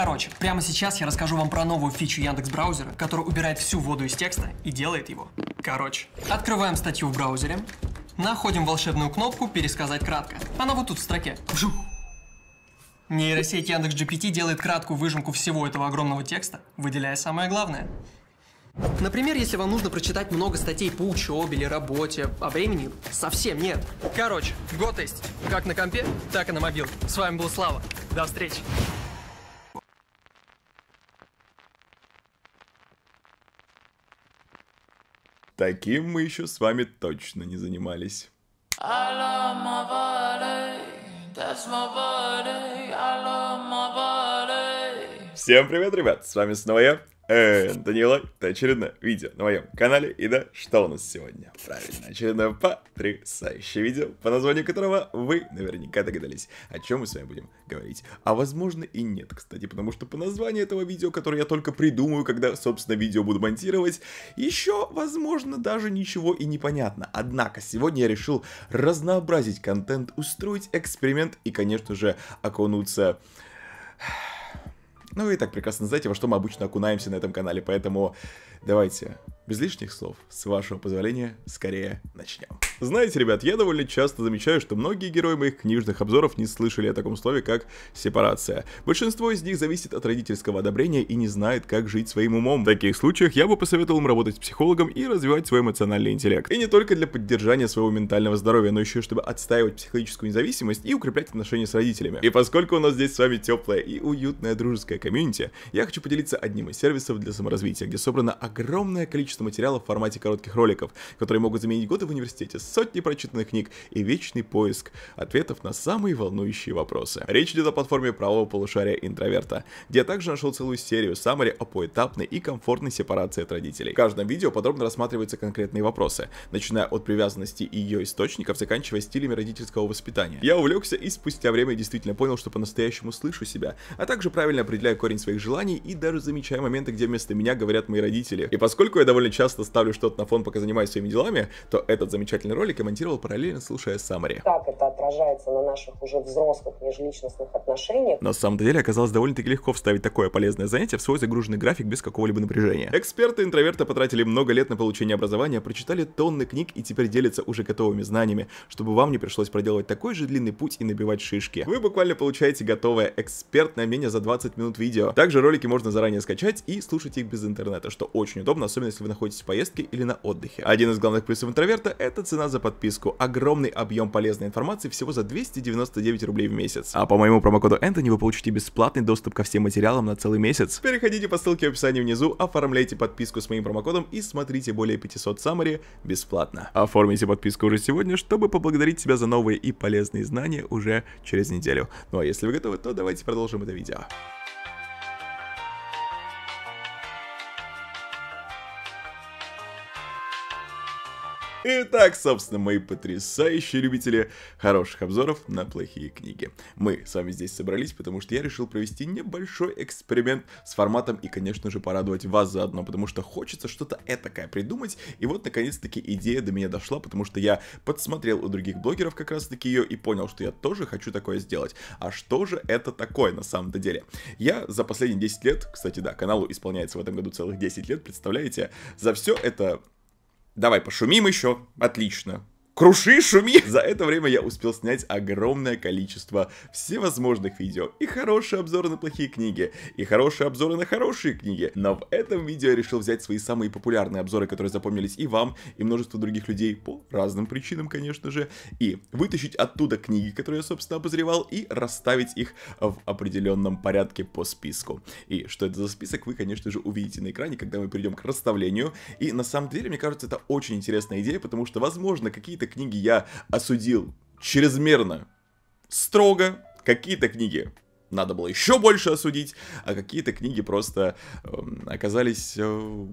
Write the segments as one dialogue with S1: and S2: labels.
S1: Короче, прямо сейчас я расскажу вам про новую фичу Яндекс браузера, которая убирает всю воду из текста и делает его. Короче, открываем статью в браузере, находим волшебную кнопку «Пересказать кратко». Она вот тут в строке. Вжух. Нейросеть Яндекс GPT делает краткую выжимку всего этого огромного текста, выделяя самое главное. Например, если вам нужно прочитать много статей по учебе или работе, а времени совсем нет. Короче, го есть. Как на компе, так и на мобил. С вами был Слава. До встречи. Таким мы еще с вами точно не занимались. Всем привет, ребят! С вами снова я, Э, Данила, это очередное видео на моем канале. И да, что у нас сегодня? Правильно, очередное потрясающее видео, по названию которого вы наверняка догадались, о чем мы с вами будем говорить. А возможно и нет, кстати, потому что по названию этого видео, которое я только придумаю, когда, собственно, видео буду монтировать, еще, возможно, даже ничего и не понятно. Однако, сегодня я решил разнообразить контент, устроить эксперимент и, конечно же, окунуться ну вы и так прекрасно знаете, во что мы обычно окунаемся на этом канале, поэтому давайте, без лишних слов, с вашего позволения, скорее начнем. Знаете, ребят, я довольно часто замечаю, что многие герои моих книжных обзоров не слышали о таком слове, как сепарация. Большинство из них зависит от родительского одобрения и не знает, как жить своим умом. В таких случаях я бы посоветовал им работать с психологом и развивать свой эмоциональный интеллект. И не только для поддержания своего ментального здоровья, но еще чтобы отстаивать психологическую независимость и укреплять отношения с родителями. И поскольку у нас здесь с вами теплая и уютная дружеская комьюнити, я хочу поделиться одним из сервисов для саморазвития, где собрано огромное количество материалов в формате коротких роликов, которые могут заменить годы в университете, сотни прочитанных книг и вечный поиск ответов на самые волнующие вопросы. Речь идет о платформе правого полушария интроверта, где я также нашел целую серию саммари о поэтапной и комфортной сепарации от родителей. В каждом видео подробно рассматриваются конкретные вопросы, начиная от привязанности и ее источников, заканчивая стилями родительского воспитания. Я увлекся и спустя время действительно понял, что по-настоящему слышу себя, а также правильно определяю корень своих желаний и даже замечаю моменты, где вместо меня говорят мои родители. И поскольку я довольно часто ставлю что-то на фон, пока занимаюсь своими делами, то этот замечательный ролик и монтировал параллельно, слушая Самари. Так, это отражается на наших уже взрослых межличностных отношениях. На самом деле оказалось довольно-таки легко вставить такое полезное занятие в свой загруженный график без какого-либо напряжения. эксперты интроверта потратили много лет на получение образования, прочитали тонны книг и теперь делятся уже готовыми знаниями, чтобы вам не пришлось проделывать такой же длинный путь и набивать шишки. Вы буквально получаете готовое экспертное мнение за 20 минут видео. Также ролики можно заранее скачать и слушать их без интернета, что очень удобно, особенно если вы находитесь в поездке или на отдыхе. Один из главных плюсов интроверта — это цена за подписку. Огромный объем полезной информации курсы всего за 299 рублей в месяц. А по моему промокоду Энтони вы получите бесплатный доступ ко всем материалам на целый месяц. Переходите по ссылке в описании внизу, оформляйте подписку с моим промокодом и смотрите более 500 саммари бесплатно. Оформите подписку уже сегодня, чтобы поблагодарить себя за новые и полезные знания уже через неделю. Ну а если вы готовы, то давайте продолжим это видео. Итак, собственно, мои потрясающие любители хороших обзоров на плохие книги. Мы с вами здесь собрались, потому что я решил провести небольшой эксперимент с форматом и, конечно же, порадовать вас заодно, потому что хочется что-то этакое придумать. И вот, наконец-таки, идея до меня дошла, потому что я подсмотрел у других блогеров как раз-таки ее и понял, что я тоже хочу такое сделать. А что же это такое на самом-то деле? Я за последние 10 лет, кстати, да, каналу исполняется в этом году целых 10 лет, представляете, за все это Давай пошумим еще. Отлично круши, шуми. За это время я успел снять огромное количество всевозможных видео. И хорошие обзоры на плохие книги, и хорошие обзоры на хорошие книги. Но в этом видео я решил взять свои самые популярные обзоры, которые запомнились и вам, и множеству других людей, по разным причинам, конечно же, и вытащить оттуда книги, которые я, собственно, обозревал, и расставить их в определенном порядке по списку. И что это за список, вы, конечно же, увидите на экране, когда мы перейдем к расставлению. И на самом деле, мне кажется, это очень интересная идея, потому что, возможно, какие-то какие книги я осудил чрезмерно строго, какие-то книги надо было еще больше осудить, а какие-то книги просто э, оказались э,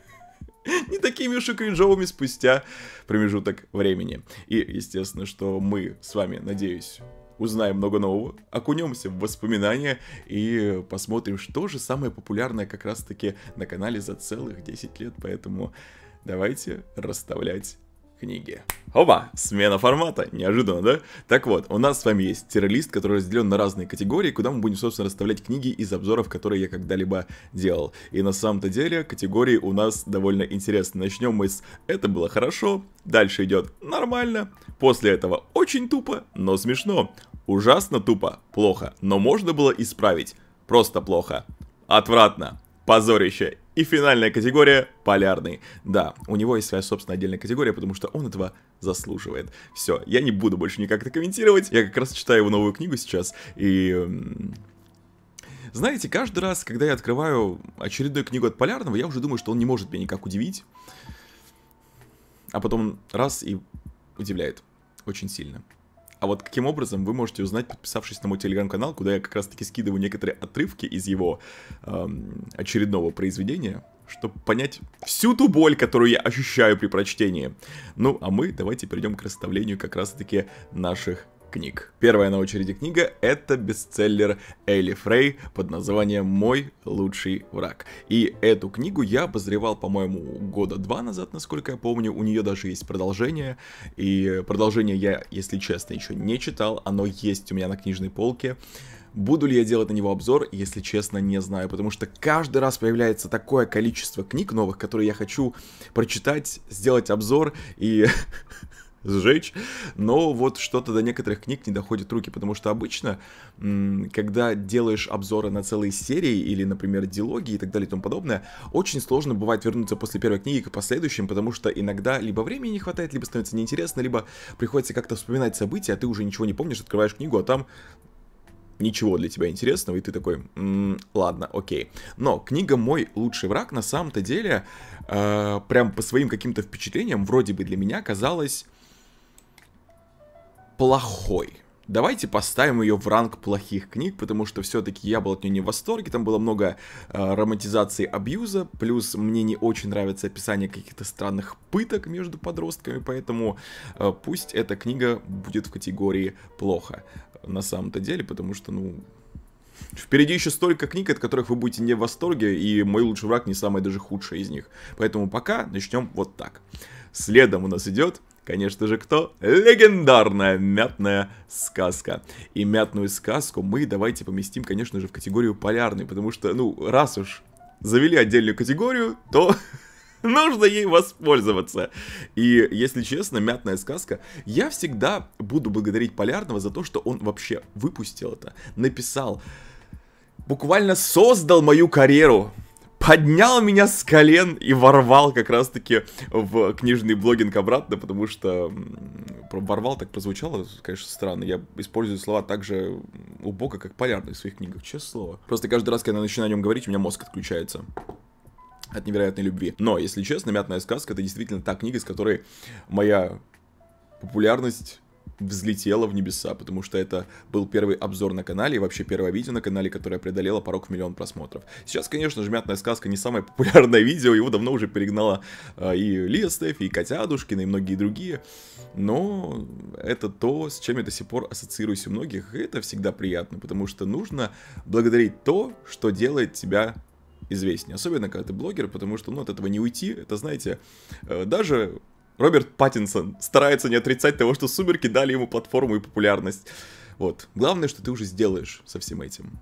S1: не такими уж и кринжовыми спустя промежуток времени. И, естественно, что мы с вами, надеюсь, узнаем много нового, окунемся в воспоминания и посмотрим, что же самое популярное как раз-таки на канале за целых 10 лет. Поэтому давайте расставлять книги. Опа, смена формата, неожиданно, да? Так вот, у нас с вами есть террорист, который разделен на разные категории, куда мы будем, собственно, расставлять книги из обзоров, которые я когда-либо делал. И на самом-то деле категории у нас довольно интересные. Начнем мы с «это было хорошо», дальше идет «нормально», после этого «очень тупо, но смешно», «ужасно тупо, плохо, но можно было исправить», «просто плохо», «отвратно», позорище и финальная категория – полярный. Да, у него есть своя собственная отдельная категория, потому что он этого заслуживает. Все, я не буду больше никак это комментировать. Я как раз читаю его новую книгу сейчас, и... Знаете, каждый раз, когда я открываю очередную книгу от Полярного, я уже думаю, что он не может меня никак удивить. А потом раз и удивляет. Очень сильно. А вот каким образом вы можете узнать, подписавшись на мой телеграм-канал, куда я как раз-таки скидываю некоторые отрывки из его эм, очередного произведения, чтобы понять всю ту боль, которую я ощущаю при прочтении. Ну, а мы давайте перейдем к расставлению как раз-таки наших книг. Первая на очереди книга — это бестселлер Элли Фрей под названием «Мой лучший враг». И эту книгу я обозревал, по-моему, года два назад, насколько я помню. У нее даже есть продолжение. И продолжение я, если честно, еще не читал. Оно есть у меня на книжной полке. Буду ли я делать на него обзор, если честно, не знаю, потому что каждый раз появляется такое количество книг новых, которые я хочу прочитать, сделать обзор и сжечь, но вот что-то до некоторых книг не доходит руки, потому что обычно, когда делаешь обзоры на целые серии или, например, диалоги и так далее и тому подобное, очень сложно бывает вернуться после первой книги к последующим, потому что иногда либо времени не хватает, либо становится неинтересно, либо приходится как-то вспоминать события, а ты уже ничего не помнишь, открываешь книгу, а там ничего для тебя интересного, и ты такой, м-м, ладно, окей. Но книга «Мой лучший враг» на самом-то деле, э, прям по своим каким-то впечатлениям, вроде бы для меня казалась плохой. Давайте поставим ее в ранг плохих книг, потому что все-таки я был от нее не в восторге, там было много э, романтизации абьюза, плюс мне не очень нравится описание каких-то странных пыток между подростками, поэтому э, пусть эта книга будет в категории плохо на самом-то деле, потому что, ну, Впереди еще столько книг, от которых вы будете не в восторге, и «Мой лучший враг» не самый даже худший из них. Поэтому пока начнем вот так. Следом у нас идет конечно же, кто? Легендарная мятная сказка. И мятную сказку мы давайте поместим, конечно же, в категорию полярный, потому что, ну, раз уж завели отдельную категорию, то нужно ей воспользоваться. И, если честно, «Мятная сказка», я всегда буду благодарить Полярного за то, что он вообще выпустил это, написал, буквально создал мою карьеру поднял меня с колен и ворвал как раз-таки в книжный блогинг обратно, потому что ворвал так прозвучало, конечно, странно. Я использую слова так же убого, как полярные в своих книгах, честное слово. Просто каждый раз, когда я начинаю о нем говорить, у меня мозг отключается от невероятной любви. Но, если честно, «Мятная сказка» — это действительно та книга, из которой моя популярность взлетела в небеса, потому что это был первый обзор на канале и вообще первое видео на канале, которое преодолело порог в миллион просмотров. Сейчас, конечно же, «Мятная сказка» не самое популярное видео, его давно уже перегнала э, и Лия Лестеф, и Котядушкина, и многие другие, но это то, с чем я до сих пор ассоциируюсь у многих, и это всегда приятно, потому что нужно благодарить то, что делает тебя известнее. Особенно, когда ты блогер, потому что, ну, от этого не уйти. Это, знаете, э, даже Роберт Паттинсон старается не отрицать того, что «Сумерки» дали ему платформу и популярность. Вот. Главное, что ты уже сделаешь со всем этим.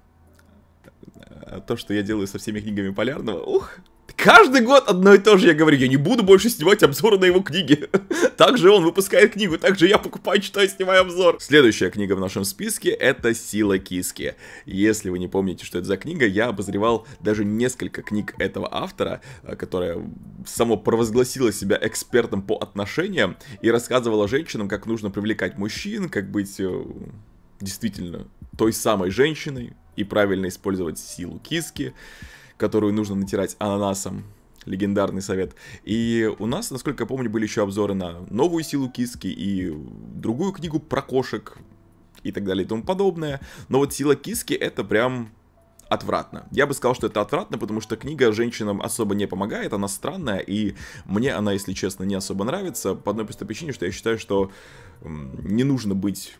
S1: А то, что я делаю со всеми книгами Полярного, ух, Каждый год одно и то же я говорю, я не буду больше снимать обзоры на его книги. Также он выпускает книгу, также я покупаю, читаю, снимаю обзор. Следующая книга в нашем списке это «Сила киски». Если вы не помните, что это за книга, я обозревал даже несколько книг этого автора, э, которая само провозгласила себя экспертом по отношениям и рассказывала женщинам, как нужно привлекать мужчин, как быть э, действительно той самой женщиной и правильно использовать силу киски которую нужно натирать ананасом. Легендарный совет. И у нас, насколько я помню, были еще обзоры на новую силу киски и другую книгу про кошек и так далее и тому подобное. Но вот сила киски это прям отвратно. Я бы сказал, что это отвратно, потому что книга женщинам особо не помогает, она странная, и мне она, если честно, не особо нравится, по одной простой причине, что я считаю, что не нужно быть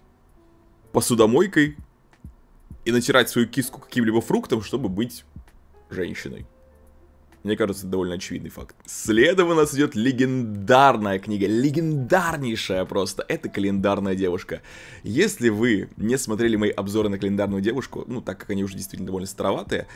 S1: посудомойкой и натирать свою киску каким-либо фруктом, чтобы быть женщиной. Мне кажется, это довольно очевидный факт. Следом у нас идет легендарная книга, легендарнейшая просто. Это «Календарная девушка». Если вы не смотрели мои обзоры на «Календарную девушку», ну, так как они уже действительно довольно староватые,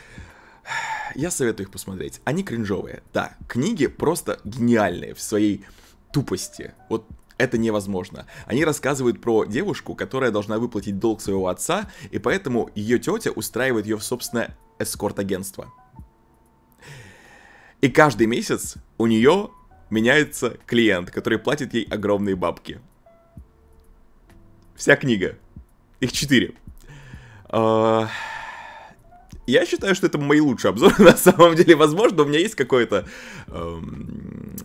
S1: я советую их посмотреть. Они кринжовые. Да, книги просто гениальные в своей тупости. Вот это невозможно. Они рассказывают про девушку, которая должна выплатить долг своего отца, и поэтому ее тетя устраивает ее в собственное эскорт-агентство. И каждый месяц у нее меняется клиент, который платит ей огромные бабки. Вся книга. Их четыре. А, я считаю, что это мои лучшие обзоры, на самом деле. Возможно, у меня есть какое-то эм,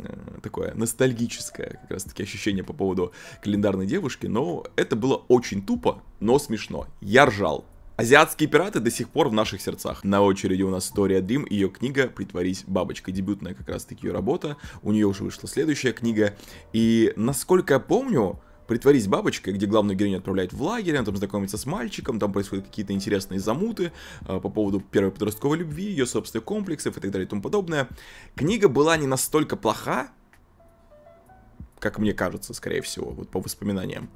S1: такое ностальгическое как раз таки ощущение по поводу календарной девушки, но это было очень тупо, но смешно. Я ржал. Азиатские пираты до сих пор в наших сердцах. На очереди у нас история Дрим, ее книга «Притворись бабочкой», дебютная как раз таки ее работа, у нее уже вышла следующая книга, и насколько я помню, притворись бабочкой, где главную героиню отправляют в лагерь, она там знакомится с мальчиком, там происходят какие-то интересные замуты э, по поводу первой подростковой любви, ее собственных комплексов и так далее и тому подобное. Книга была не настолько плоха, как мне кажется, скорее всего, вот по воспоминаниям.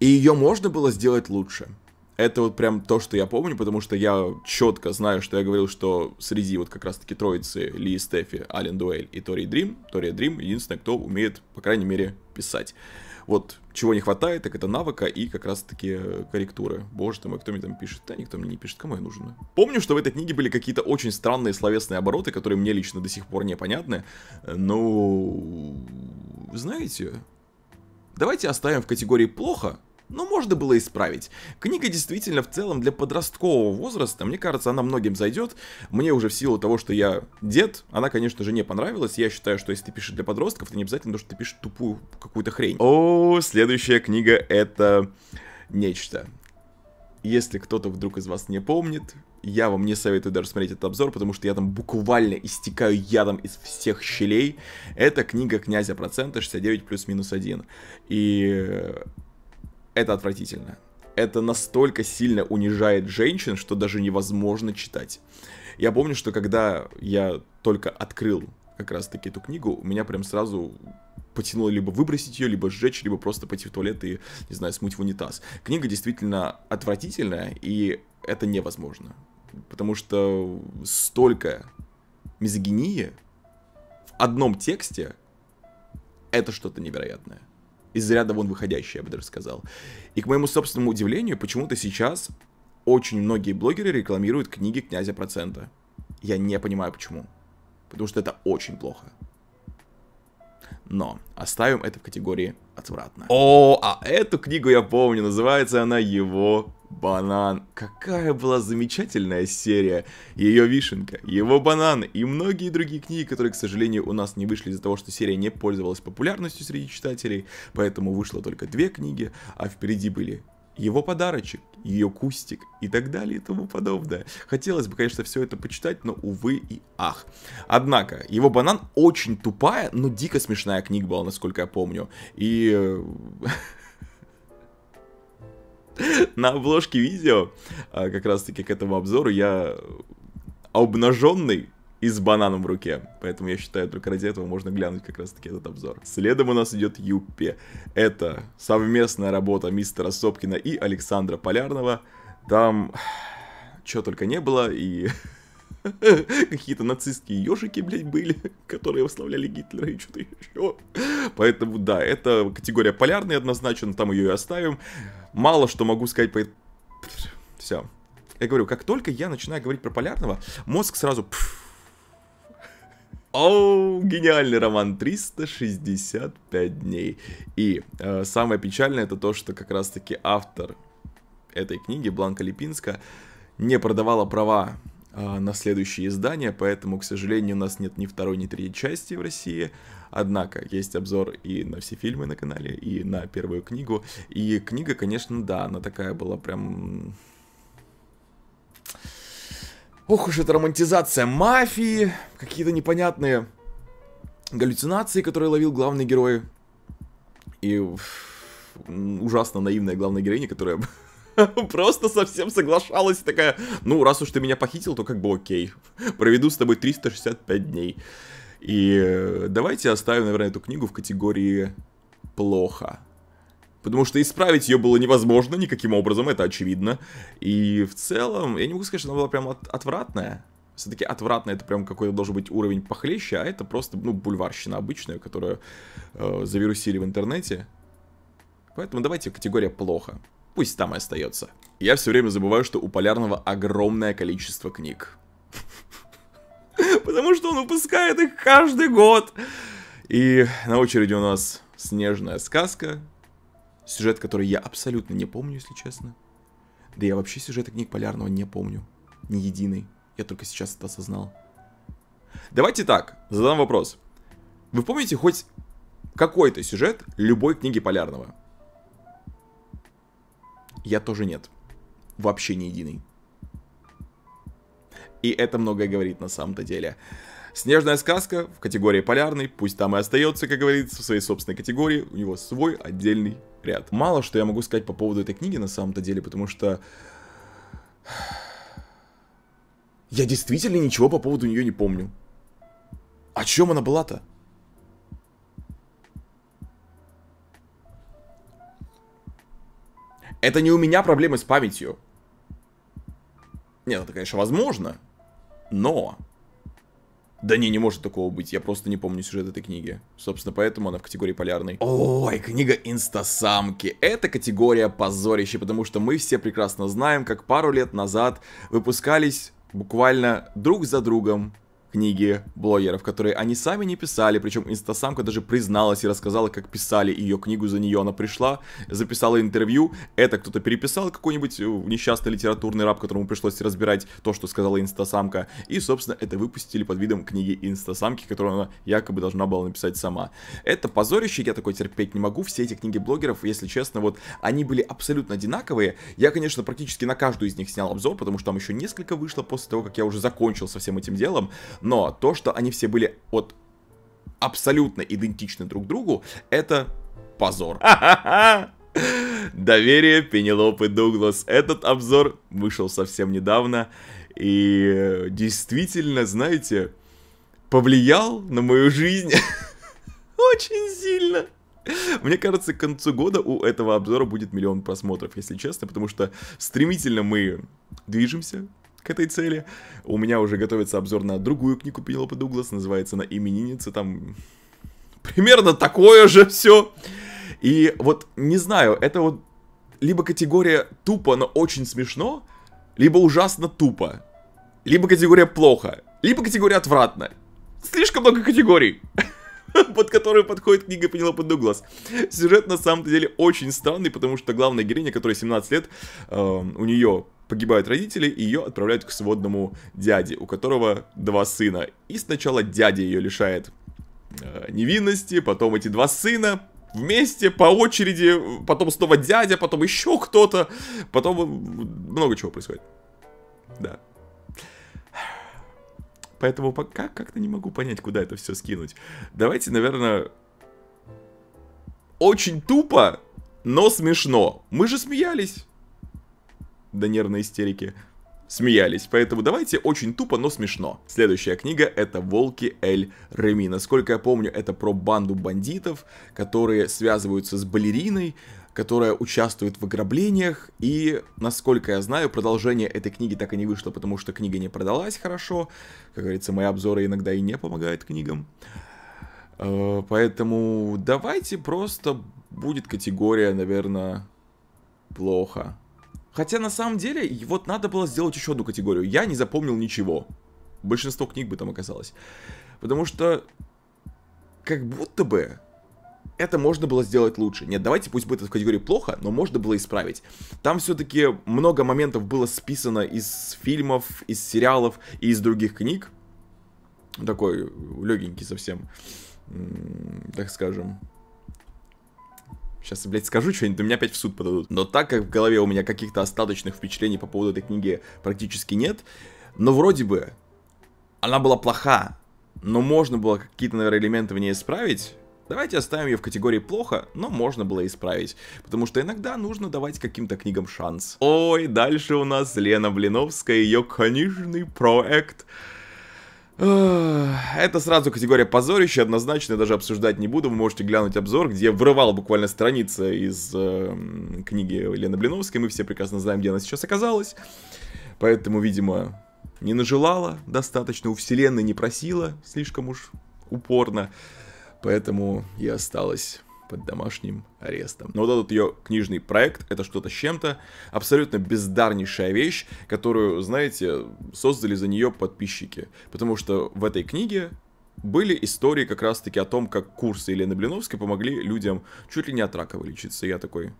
S1: И ее можно было сделать лучше это вот прям то, что я помню, потому что я четко знаю, что я говорил, что среди вот как раз-таки троицы Ли и Стефи, Ален Дуэль и Тори Дрим, Тори Дрим единственный, кто умеет, по крайней мере, писать. Вот чего не хватает, так это навыка и как раз-таки э, корректуры. Боже ты мой, кто мне там пишет? Да никто мне не пишет, кому я нужен. Помню, что в этой книге были какие-то очень странные словесные обороты, которые мне лично до сих пор непонятны. Ну, знаете, давайте оставим в категории «плохо», но можно было исправить. Книга действительно в целом для подросткового возраста, мне кажется, она многим зайдет. Мне уже в силу того, что я дед, она, конечно же, не понравилась. Я считаю, что если ты пишешь для подростков, то не обязательно потому что ты пишешь тупую какую-то хрень. О, следующая книга это нечто. Если кто-то вдруг из вас не помнит, я вам не советую даже смотреть этот обзор, потому что я там буквально истекаю ядом из всех щелей. Это книга князя процента 69 плюс минус 1. И э, это отвратительно. Это настолько сильно унижает женщин, что даже невозможно читать. Я помню, что когда я только открыл как раз-таки эту книгу, меня прям сразу потянуло либо выбросить ее, либо сжечь, либо просто пойти в туалет и, не знаю, смыть в унитаз. Книга действительно отвратительная, и это невозможно. Потому что столько мизогинии в одном тексте, это что-то невероятное из ряда вон выходящее, я бы даже сказал. И к моему собственному удивлению, почему-то сейчас очень многие блогеры рекламируют книги князя процента. Я не понимаю почему. Потому что это очень плохо. Но оставим это в категории отвратно. О, а эту книгу я помню, называется она «Его банан. Какая была замечательная серия. Ее вишенка, его банан и многие другие книги, которые, к сожалению, у нас не вышли из-за того, что серия не пользовалась популярностью среди читателей, поэтому вышло только две книги, а впереди были его подарочек, ее кустик и так далее и тому подобное. Хотелось бы, конечно, все это почитать, но увы и ах. Однако, его банан очень тупая, но дико смешная книга была, насколько я помню. И э, на обложке видео, а, как раз-таки к этому обзору, я обнаженный и с бананом в руке. Поэтому я считаю, только ради этого можно глянуть как раз-таки этот обзор. Следом у нас идет Юппе. Это совместная работа мистера Сопкина и Александра Полярного. Там чего только не было, и Какие-то нацистские ежики, блядь, были, которые восславляли Гитлера и что-то еще. Поэтому, да, это категория полярная однозначно, там ее и оставим. Мало что могу сказать по... Все. Я говорю, как только я начинаю говорить про полярного, мозг сразу... Пфф, Оу, гениальный роман 365 дней. И э, самое печальное это то, что как раз-таки автор этой книги, Бланка Липинска, не продавала права а, на следующие издания, поэтому, к сожалению, у нас нет ни второй, ни третьей части в России. Однако, есть обзор и на все фильмы на канале, и на первую книгу. И книга, конечно, да, она такая была прям... Ох уж эта романтизация мафии, какие-то непонятные галлюцинации, которые ловил главный герой. И ужасно наивная главная героиня, которая Просто совсем соглашалась. Такая, ну, раз уж ты меня похитил, то как бы окей. Проведу с тобой 365 дней. И э, давайте оставим, наверное, эту книгу в категории «плохо». Потому что исправить ее было невозможно никаким образом, это очевидно. И в целом, я не могу сказать, что она была прям от отвратная. Все-таки отвратная это прям какой-то должен быть уровень похлеще, а это просто, ну, бульварщина обычная, которую э, завирусили в интернете. Поэтому давайте категория плохо пусть там и остается. Я все время забываю, что у Полярного огромное количество книг. Потому что он выпускает их каждый год. И на очереди у нас «Снежная сказка», сюжет, который я абсолютно не помню, если честно. Да я вообще сюжета книг Полярного не помню. Ни единый. Я только сейчас это осознал. Давайте так, задам вопрос. Вы помните хоть какой-то сюжет любой книги Полярного? Я тоже нет. Вообще не единый. И это многое говорит на самом-то деле. Снежная сказка в категории полярный, пусть там и остается, как говорится, в своей собственной категории, у него свой отдельный ряд. Мало что я могу сказать по поводу этой книги на самом-то деле, потому что... Я действительно ничего по поводу нее не помню. О чем она была-то? Это не у меня проблемы с памятью. Нет, это, конечно, возможно. Но... Да не, не может такого быть. Я просто не помню сюжет этой книги. Собственно, поэтому она в категории полярной. Ой, книга «Инстасамки». Это категория позорище, потому что мы все прекрасно знаем, как пару лет назад выпускались буквально друг за другом книги блогеров, которые они сами не писали, причем инстасамка даже призналась и рассказала, как писали ее книгу за нее. Она пришла, записала интервью, это кто-то переписал какой-нибудь э, несчастный литературный раб, которому пришлось разбирать то, что сказала инстасамка, и, собственно, это выпустили под видом книги инстасамки, которую она якобы должна была написать сама. Это позорище, я такой терпеть не могу, все эти книги блогеров, если честно, вот они были абсолютно одинаковые, я, конечно, практически на каждую из них снял обзор, потому что там еще несколько вышло после того, как я уже закончил со всем этим делом, но то, что они все были от абсолютно идентичны друг другу, это позор. Доверие Пенелопы Дуглас. Этот обзор вышел совсем недавно. И э, действительно, знаете, повлиял на мою жизнь очень сильно. Мне кажется, к концу года у этого обзора будет миллион просмотров, если честно, потому что стремительно мы движемся, к этой цели. У меня уже готовится обзор на другую книгу Пенелопы Дуглас, называется «На именинница там примерно такое же все. И вот, не знаю, это вот либо категория тупо, но очень смешно, либо ужасно тупо, либо категория плохо, либо категория отвратно. Слишком много категорий. под которую подходит книга Пенелопы Дуглас. Сюжет на самом деле очень странный, потому что главная героиня, которой 17 лет, э, у нее погибают родители, и ее отправляют к сводному дяде, у которого два сына. И сначала дядя ее лишает э, невинности, потом эти два сына вместе, по очереди, потом снова дядя, потом еще кто-то, потом много чего происходит. Да. Поэтому пока как-то не могу понять, куда это все скинуть. Давайте, наверное, очень тупо, но смешно. Мы же смеялись до нервной истерики. Смеялись, поэтому давайте очень тупо, но смешно. Следующая книга это «Волки Эль Реми». Насколько я помню, это про банду бандитов, которые связываются с балериной, которая участвует в ограблениях, и, насколько я знаю, продолжение этой книги так и не вышло, потому что книга не продалась хорошо, как говорится, мои обзоры иногда и не помогают книгам. Э, поэтому давайте просто будет категория, наверное, плохо. Хотя на самом деле, вот надо было сделать еще одну категорию. Я не запомнил ничего. Большинство книг бы там оказалось. Потому что как будто бы это можно было сделать лучше. Нет, давайте пусть будет в категории плохо, но можно было исправить. Там все-таки много моментов было списано из фильмов, из сериалов и из других книг. Такой легенький совсем, так скажем, Сейчас, блядь, скажу что-нибудь, меня опять в суд подадут. Но так как в голове у меня каких-то остаточных впечатлений по поводу этой книги практически нет, но вроде бы она была плоха, но можно было какие-то, наверное, элементы в ней исправить, Давайте оставим ее в категории плохо, но можно было исправить, потому что иногда нужно давать каким-то книгам шанс. Ой, дальше у нас Лена Блиновская, ее книжный проект. Это сразу категория позорище, однозначно я даже обсуждать не буду, вы можете глянуть обзор, где я буквально страница из э, книги Лены Блиновской, мы все прекрасно знаем, где она сейчас оказалась, поэтому, видимо, не нажелала достаточно, у вселенной не просила слишком уж упорно, поэтому и осталась под домашним арестом. Но вот этот ее книжный проект, это что-то с чем-то, абсолютно бездарнейшая вещь, которую, знаете, создали за нее подписчики. Потому что в этой книге были истории как раз-таки о том, как курсы Елены Блиновской помогли людям чуть ли не от рака вылечиться. И я такой,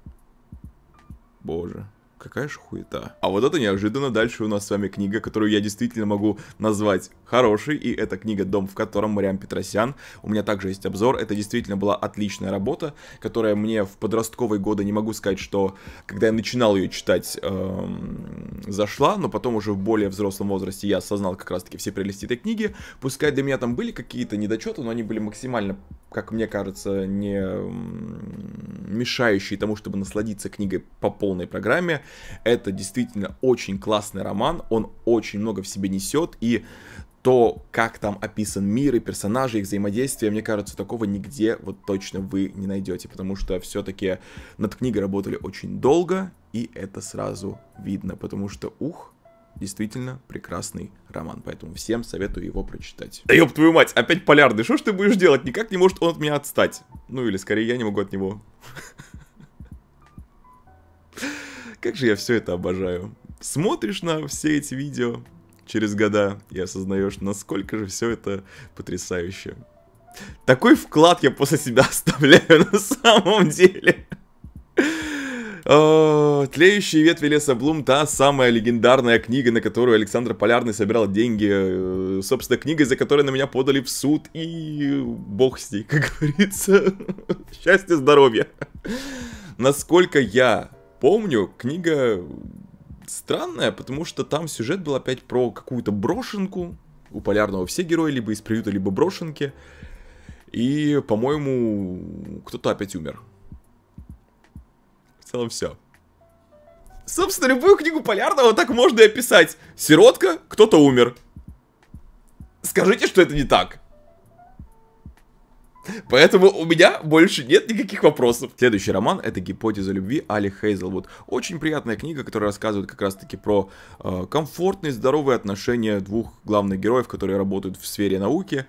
S1: боже, Какая же хуета. А вот это неожиданно. Дальше у нас с вами книга, которую я действительно могу назвать хорошей. И это книга «Дом, в котором» Мариам Петросян. У меня также есть обзор. Это действительно была отличная работа, которая мне в подростковые годы, не могу сказать, что когда я начинал ее читать, эм, зашла. Но потом уже в более взрослом возрасте я осознал как раз-таки все прелести этой книги. Пускай для меня там были какие-то недочеты, но они были максимально как мне кажется, не мешающий тому, чтобы насладиться книгой по полной программе. Это действительно очень классный роман, он очень много в себе несет, и то, как там описан мир и персонажи, их взаимодействие, мне кажется, такого нигде вот точно вы не найдете, потому что все-таки над книгой работали очень долго, и это сразу видно, потому что, ух, действительно прекрасный роман, поэтому всем советую его прочитать. Да ёб твою мать, опять полярный, что ж ты будешь делать? Никак не может он от меня отстать. Ну или скорее я не могу от него. Как же я все это обожаю. Смотришь на все эти видео через года и осознаешь, насколько же все это потрясающе. Такой вклад я после себя оставляю на самом деле. «Тлеющие ветви леса Блум» — та самая легендарная книга, на которую Александр Полярный собирал деньги. Э, собственно, книга, за которой на меня подали в суд, и бог с ней, как говорится. счастье здоровья. Насколько я помню, книга странная, потому что там сюжет был опять про какую-то брошенку. У Полярного все герои либо из приюта, либо брошенки. И, по-моему, кто-то опять умер. В целом все. Собственно, любую книгу Полярного так можно и описать. Сиротка, кто-то умер. Скажите, что это не так. Поэтому у меня больше нет никаких вопросов. Следующий роман это «Гипотеза любви» Али Хейзелвуд. Очень приятная книга, которая рассказывает как раз-таки про э, комфортные, здоровые отношения двух главных героев, которые работают в сфере науки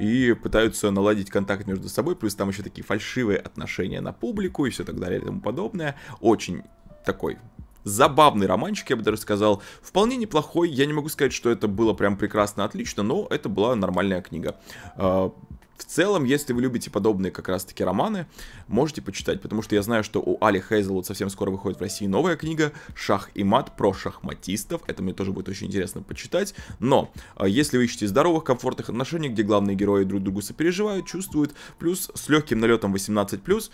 S1: и пытаются наладить контакт между собой, плюс там еще такие фальшивые отношения на публику и все так далее и тому подобное. Очень такой забавный романчик, я бы даже сказал. Вполне неплохой. Я не могу сказать, что это было прям прекрасно, отлично, но это была нормальная книга. А, в целом, если вы любите подобные как раз-таки романы, можете почитать, потому что я знаю, что у Али Хейзел вот совсем скоро выходит в России новая книга «Шах и мат» про шахматистов. Это мне тоже будет очень интересно почитать. Но а, если вы ищете здоровых, комфортных отношений, где главные герои друг другу сопереживают, чувствуют, плюс с легким налетом 18+,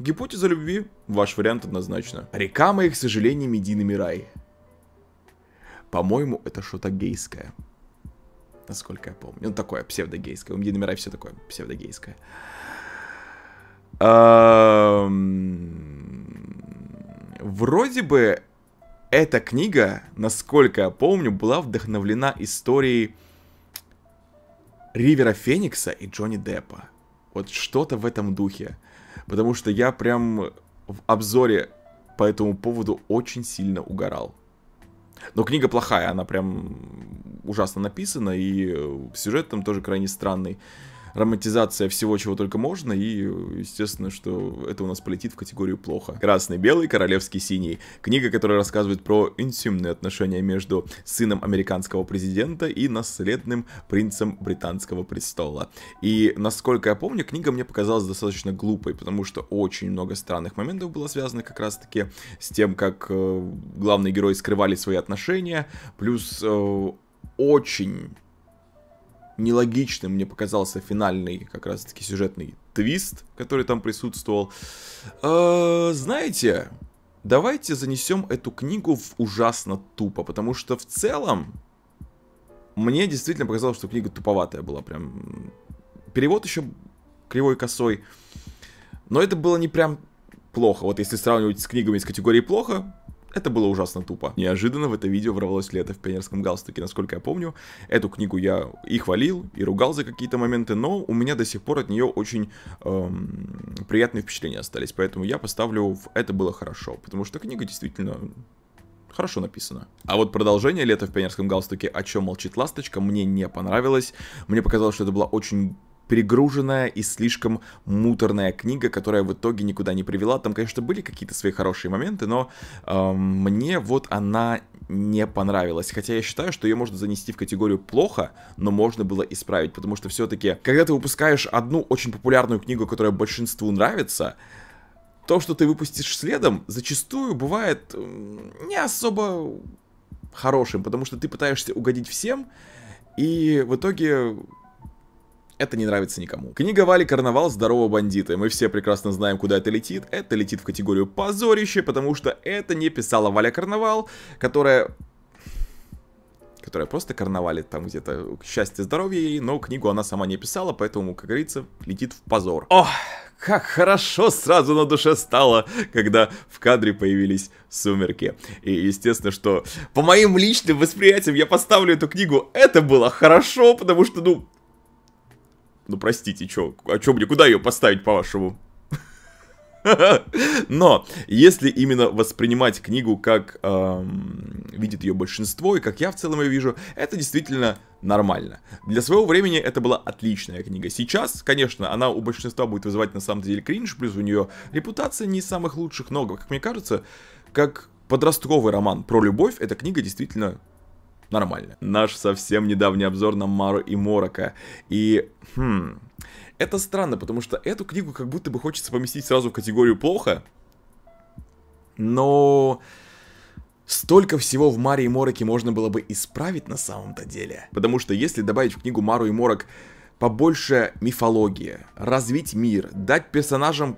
S1: гипотеза любви – ваш вариант однозначно. «Река моих сожалений, медийный рай». По-моему, это что-то гейское насколько я помню. Ну, такое псевдогейское. У Мдина Мирай все такое псевдогейское. Вроде бы эта книга, насколько я помню, была вдохновлена историей Ривера Феникса и Джонни Деппа. Вот что-то в этом духе. Потому что я прям в обзоре по этому поводу очень сильно угорал. Но книга плохая, она прям ужасно написана, и сюжет там тоже крайне странный романтизация всего, чего только можно, и, естественно, что это у нас полетит в категорию плохо. Красный, белый, королевский, синий. Книга, которая рассказывает про интимные отношения между сыном американского президента и наследным принцем британского престола. И, насколько я помню, книга мне показалась достаточно глупой, потому что очень много странных моментов было связано как раз-таки с тем, как э, главные герои скрывали свои отношения, плюс э, очень нелогичным мне показался финальный, как раз-таки сюжетный твист, который там присутствовал. Э, знаете, давайте занесем эту книгу в ужасно тупо, потому что в целом мне действительно показалось, что книга туповатая была, прям перевод еще кривой косой, но это было не прям плохо. Вот если сравнивать с книгами из категории плохо, это было ужасно тупо. Неожиданно в это видео ворвалось лето в пионерском галстуке, насколько я помню. Эту книгу я и хвалил, и ругал за какие-то моменты, но у меня до сих пор от нее очень эм, приятные впечатления остались. Поэтому я поставлю в «Это было хорошо», потому что книга действительно хорошо написана. А вот продолжение «Лето в пионерском галстуке», о чем молчит ласточка, мне не понравилось. Мне показалось, что это была очень перегруженная и слишком муторная книга, которая в итоге никуда не привела. Там, конечно, были какие-то свои хорошие моменты, но э, мне вот она не понравилась. Хотя я считаю, что ее можно занести в категорию плохо, но можно было исправить, потому что все-таки, когда ты выпускаешь одну очень популярную книгу, которая большинству нравится, то, что ты выпустишь следом, зачастую бывает эм, не особо хорошим, потому что ты пытаешься угодить всем, и в итоге это не нравится никому. Книга Вали «Карнавал. Здорово, бандиты». Мы все прекрасно знаем, куда это летит. Это летит в категорию позорище, потому что это не писала Валя Карнавал, которая которая просто карнавалит там где-то счастье, здоровье ей, но книгу она сама не писала, поэтому, как говорится, летит в позор. Ох, как хорошо сразу на душе стало, когда в кадре появились сумерки. И естественно, что по моим личным восприятиям я поставлю эту книгу, это было хорошо, потому что, ну, ну простите, чё, а чё мне, куда ее поставить, по-вашему? Но если именно воспринимать книгу, как эм, видит ее большинство, и как я в целом ее вижу, это действительно нормально. Для своего времени это была отличная книга. Сейчас, конечно, она у большинства будет вызывать на самом деле кринж, плюс у нее репутация не из самых лучших, но, как мне кажется, как подростковый роман про любовь, эта книга действительно нормально. Наш совсем недавний обзор на Мару и Морока. И, хм... Это странно, потому что эту книгу как будто бы хочется поместить сразу в категорию «плохо», но... Столько всего в Маре и Мороке можно было бы исправить на самом-то деле. Потому что если добавить в книгу Мару и Морок побольше мифологии, развить мир, дать персонажам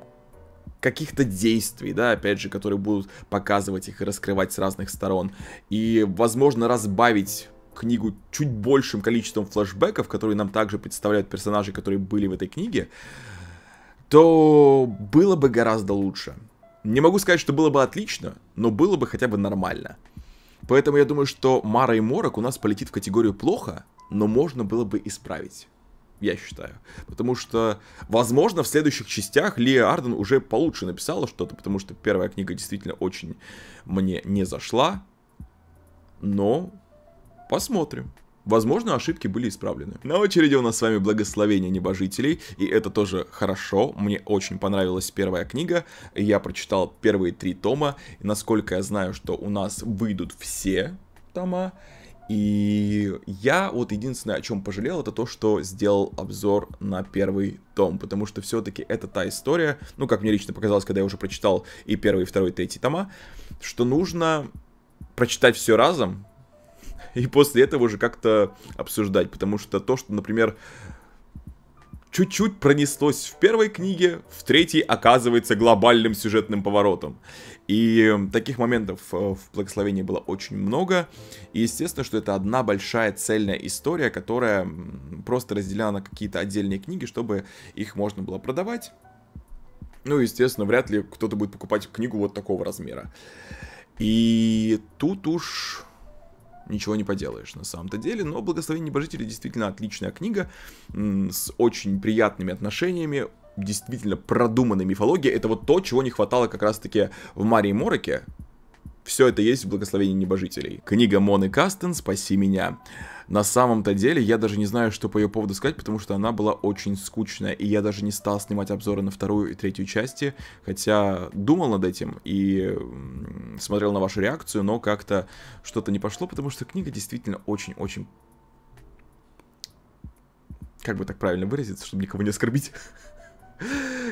S1: каких-то действий, да, опять же, которые будут показывать их и раскрывать с разных сторон. И, возможно, разбавить книгу чуть большим количеством флэшбэков, которые нам также представляют персонажи, которые были в этой книге, то было бы гораздо лучше. Не могу сказать, что было бы отлично, но было бы хотя бы нормально. Поэтому я думаю, что Мара и Морок у нас полетит в категорию плохо, но можно было бы исправить я считаю. Потому что, возможно, в следующих частях Лия Арден уже получше написала что-то, потому что первая книга действительно очень мне не зашла. Но посмотрим. Возможно, ошибки были исправлены. На очереди у нас с вами «Благословение небожителей», и это тоже хорошо. Мне очень понравилась первая книга. Я прочитал первые три тома. И насколько я знаю, что у нас выйдут все тома. И я вот единственное, о чем пожалел, это то, что сделал обзор на первый том, потому что все-таки это та история, ну, как мне лично показалось, когда я уже прочитал и первый, и второй, и третий тома, что нужно прочитать все разом, и после этого уже как-то обсуждать, потому что то, что, например, чуть-чуть пронеслось в первой книге, в третьей оказывается глобальным сюжетным поворотом. И эм, таких моментов э, в благословении было очень много. И естественно, что это одна большая цельная история, которая просто разделена на какие-то отдельные книги, чтобы их можно было продавать. Ну, естественно, вряд ли кто-то будет покупать книгу вот такого размера. И тут уж ничего не поделаешь на самом-то деле, но «Благословение небожителей» действительно отличная книга с очень приятными отношениями, действительно продуманной мифологии. Это вот то, чего не хватало как раз-таки в Марии Мороке. Все это есть в благословении небожителей. Книга Моны Кастен «Спаси меня». На самом-то деле, я даже не знаю, что по ее поводу сказать, потому что она была очень скучная, и я даже не стал снимать обзоры на вторую и третью части, хотя думал над этим и смотрел на вашу реакцию, но как-то что-то не пошло, потому что книга действительно очень-очень... Как бы так правильно выразиться, чтобы никого не оскорбить?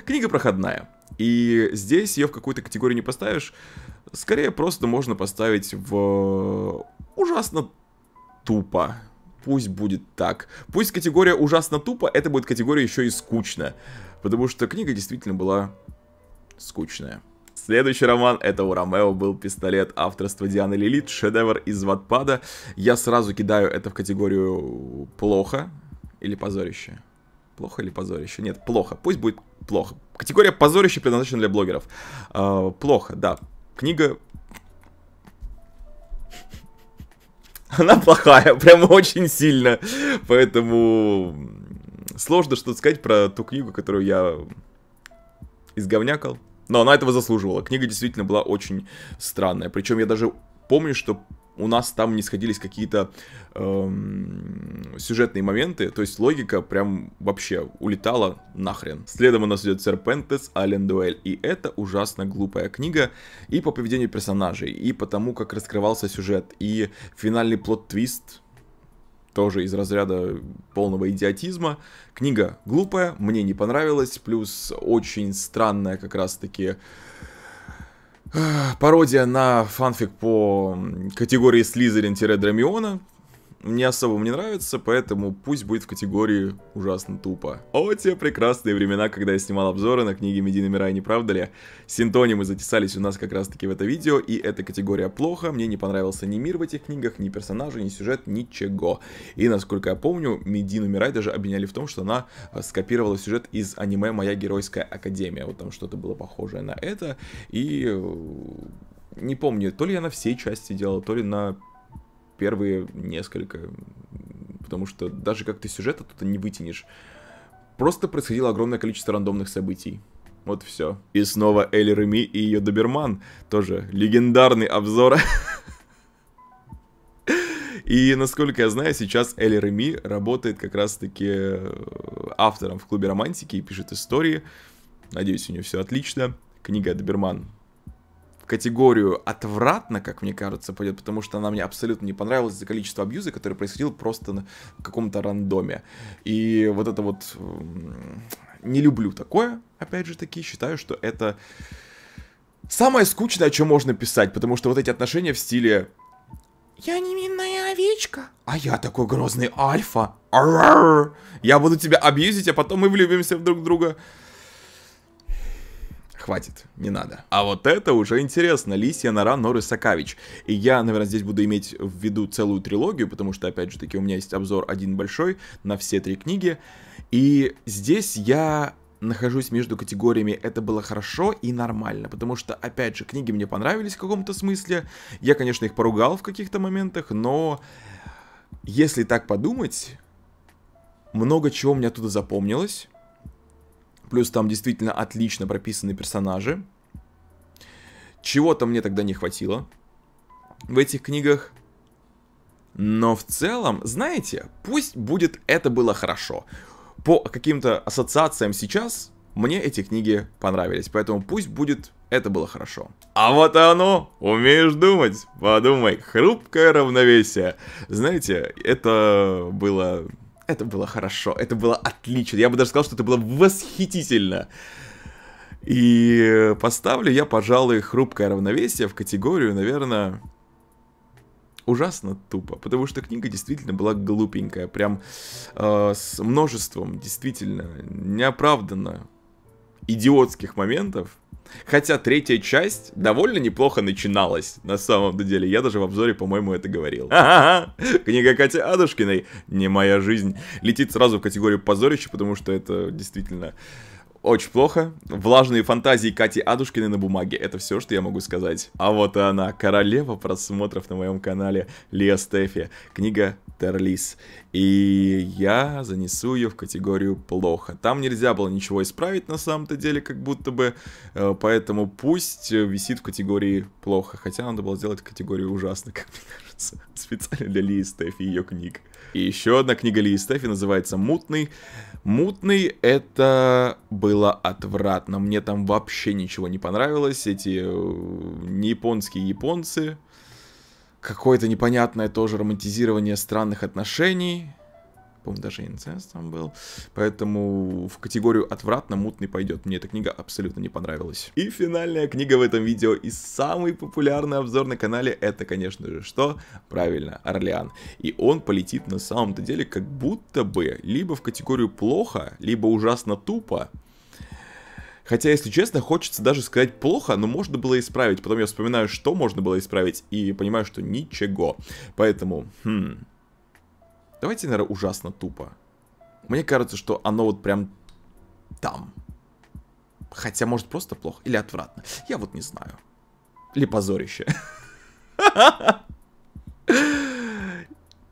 S1: Книга проходная. И здесь ее в какую-то категорию не поставишь. Скорее просто можно поставить в э, ужасно тупо. Пусть будет так. Пусть категория ужасно тупо, это будет категория еще и скучная, Потому что книга действительно была скучная. Следующий роман — это у Ромео был пистолет авторства Дианы Лилит, шедевр из Ватпада. Я сразу кидаю это в категорию плохо или позорище. Плохо или позорище? Нет, плохо. Пусть будет плохо. Категория позорище предназначена для блогеров. Э, плохо, да. Книга... Она плохая, прям очень сильно. Поэтому сложно что-то сказать про ту книгу, которую я изговнякал. Но она этого заслуживала. Книга действительно была очень странная. Причем я даже помню, что у нас там не сходились какие-то эм, сюжетные моменты, то есть логика прям вообще улетала нахрен. Следом у нас идет Серпентес, Ален Дуэль, и это ужасно глупая книга и по поведению персонажей, и по тому, как раскрывался сюжет, и финальный плод-твист, тоже из разряда полного идиотизма. Книга глупая, мне не понравилась, плюс очень странная как раз-таки пародия на фанфик по категории Слизерин-Драмиона, мне особо мне нравится, поэтому пусть будет в категории ужасно тупо. О, те прекрасные времена, когда я снимал обзоры на книги Медины Мирай, не правда ли? Синтонимы затесались у нас как раз таки в это видео, и эта категория плохо, мне не понравился ни мир в этих книгах, ни персонажи, ни сюжет, ничего. И насколько я помню, Медину Мирай даже обвиняли в том, что она э, скопировала сюжет из аниме «Моя геройская академия», вот там что-то было похожее на это, и э, не помню, то ли я на всей части делал, то ли на первые несколько, потому что даже как-то сюжета тут не вытянешь. Просто происходило огромное количество рандомных событий. Вот все. И снова Элли Реми и ее Доберман. Тоже легендарный обзор. И, насколько я знаю, сейчас Элли Реми работает как раз-таки э, автором в клубе романтики и пишет истории. Надеюсь, у нее все отлично. Книга Доберман категорию отвратно, как мне кажется, пойдет, потому что она мне абсолютно не понравилась за количество абьюза, который происходил просто на каком-то рандоме. И вот это вот... Не люблю такое, опять же таки, считаю, что это самое скучное, о чем можно писать, потому что вот эти отношения в стиле «Я невинная овечка, а я такой грозный альфа, я буду тебя абьюзить, а потом мы влюбимся в друг друга». Хватит, не надо. А вот это уже интересно. Лисья нора Норы Сакавич. И я, наверное, здесь буду иметь в виду целую трилогию, потому что, опять же таки, у меня есть обзор один большой на все три книги. И здесь я нахожусь между категориями «это было хорошо» и «нормально», потому что, опять же, книги мне понравились в каком-то смысле, я, конечно, их поругал в каких-то моментах, но если так подумать, много чего у меня туда запомнилось, Плюс там действительно отлично прописаны персонажи. Чего-то мне тогда не хватило в этих книгах. Но в целом, знаете, пусть будет это было хорошо. По каким-то ассоциациям сейчас мне эти книги понравились, поэтому пусть будет это было хорошо. А вот оно, умеешь думать, подумай, хрупкое равновесие. Знаете, это было это было хорошо, это было отлично. Я бы даже сказал, что это было восхитительно. И поставлю я, пожалуй, хрупкое равновесие в категорию, наверное, ужасно тупо, потому что книга действительно была глупенькая, прям э, с множеством, действительно, неоправданно идиотских моментов. Хотя третья часть довольно неплохо начиналась, на самом деле. Я даже в обзоре, по-моему, это говорил. Ага, книга Кати Адушкиной «Не моя жизнь» летит сразу в категорию позорища, потому что это действительно очень плохо. Влажные фантазии Кати Адушкиной на бумаге. Это все, что я могу сказать. А вот и она, королева просмотров на моем канале Лия Стефи. Книга Терлис. И я занесу ее в категорию плохо. Там нельзя было ничего исправить на самом-то деле, как будто бы. Э, поэтому пусть висит в категории плохо. Хотя надо было сделать категорию ужасно, как мне кажется кажется, специально для Ли Стефи и ее книг. И еще одна книга Ли Стефи называется «Мутный». «Мутный» — это было отвратно, мне там вообще ничего не понравилось, эти не э, японские японцы, какое-то непонятное тоже романтизирование странных отношений — по-моему, даже инцест там был. Поэтому в категорию отвратно мутный пойдет. Мне эта книга абсолютно не понравилась. И финальная книга в этом видео и самый популярный обзор на канале, это, конечно же, что? Правильно, Орлеан. И он полетит на самом-то деле как будто бы либо в категорию плохо, либо ужасно тупо. Хотя, если честно, хочется даже сказать плохо, но можно было исправить. Потом я вспоминаю, что можно было исправить, и понимаю, что ничего. Поэтому, хм, Давайте, наверное, ужасно тупо. Мне кажется, что оно вот прям там. Хотя, может, просто плохо или отвратно. Я вот не знаю. Или позорище.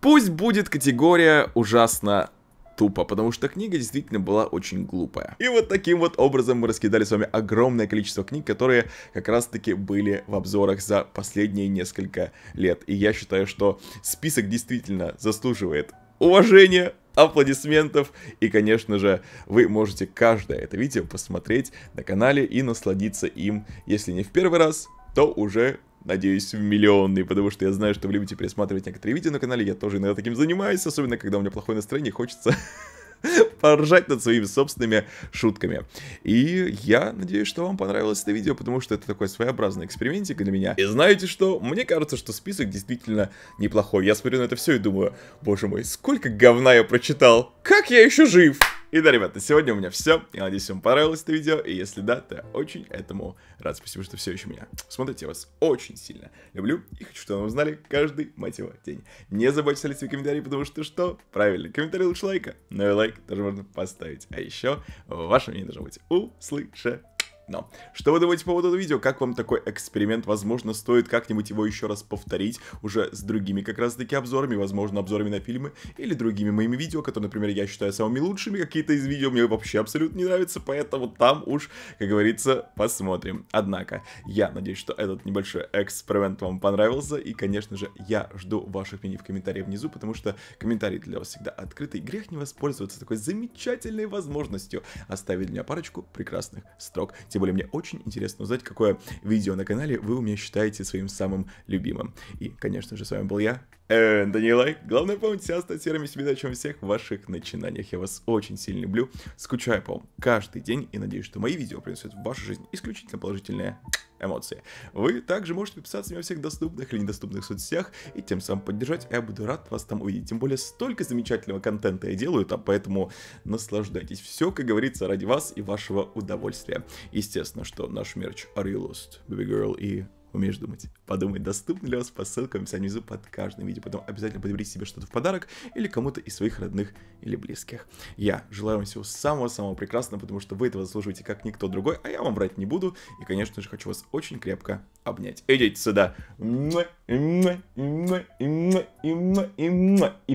S1: Пусть будет категория ужасно тупо, потому что книга действительно была очень глупая. И вот таким вот образом мы раскидали с вами огромное количество книг, которые как раз таки были в обзорах за последние несколько лет. И я считаю, что список действительно заслуживает уважения, аплодисментов. И, конечно же, вы можете каждое это видео посмотреть на канале и насладиться им, если не в первый раз, то уже надеюсь, в миллионный, потому что я знаю, что вы любите пересматривать некоторые видео на канале, я тоже иногда таким занимаюсь, особенно когда у меня плохое настроение, хочется поржать над своими собственными шутками. И я надеюсь, что вам понравилось это видео, потому что это такой своеобразный экспериментик для меня. И знаете что? Мне кажется, что список действительно неплохой. Я смотрю на это все и думаю, боже мой, сколько говна я прочитал, как я еще жив? И да, ребята, на сегодня у меня все. Я надеюсь, вам понравилось это видео. И если да, то я очень этому рад. Спасибо, что все еще меня смотрите. Я вас очень сильно люблю и хочу, чтобы вы узнали каждый, мать его, день. Не забывайте оставлять свои комментарии, потому что что? Правильно, комментарий лучше лайка. но ну и лайк тоже можно поставить. А еще ваше мнение должно быть услышать. Но что вы думаете по поводу этого видео? Как вам такой эксперимент? Возможно, стоит как-нибудь его еще раз повторить уже с другими как раз-таки обзорами, возможно, обзорами на фильмы или другими моими видео, которые, например, я считаю самыми лучшими. Какие-то из видео мне вообще абсолютно не нравятся, поэтому там уж, как говорится, посмотрим. Однако, я надеюсь, что этот небольшой эксперимент вам понравился, и, конечно же, я жду ваших мнений в комментариях внизу, потому что комментарии для вас всегда открыты, и грех не воспользоваться такой замечательной возможностью оставить для меня парочку прекрасных строк. Тем более мне очень интересно узнать, какое видео на канале вы у меня считаете своим самым любимым. И, конечно же, с вами был я, Э, Даниил Лайк. Главное помнить себя, стать серыми себе о чем всех ваших начинаниях. Я вас очень сильно люблю. Скучаю по вам каждый день и надеюсь, что мои видео принесут в вашу жизнь исключительно положительные эмоции. Вы также можете подписаться на меня во всех доступных или недоступных соцсетях и тем самым поддержать. Я буду рад вас там увидеть. Тем более, столько замечательного контента я делаю там, поэтому наслаждайтесь. Все, как говорится, ради вас и вашего удовольствия. Естественно, что наш мерч Are You Lost, Baby Girl и умеешь думать. Подумай, доступны ли у вас по ссылкам в внизу под каждым видео. Потом обязательно подберите себе что-то в подарок или кому-то из своих родных или близких. Я желаю вам всего самого-самого прекрасного, потому что вы этого заслуживаете как никто другой, а я вам врать не буду. И, конечно же, хочу вас очень крепко обнять. Идите сюда. И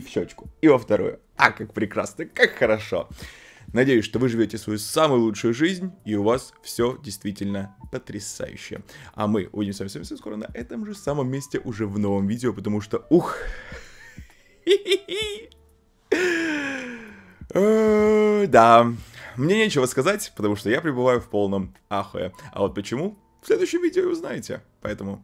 S1: в щечку. И во вторую. А, как прекрасно, как хорошо. Надеюсь, что вы живете свою самую лучшую жизнь, и у вас все действительно потрясающе. А мы увидимся совсем скоро на этом же самом месте уже в новом видео, потому что, ух, да, мне нечего сказать, потому что я пребываю в полном ахуе. А вот почему? В следующем видео и узнаете. Поэтому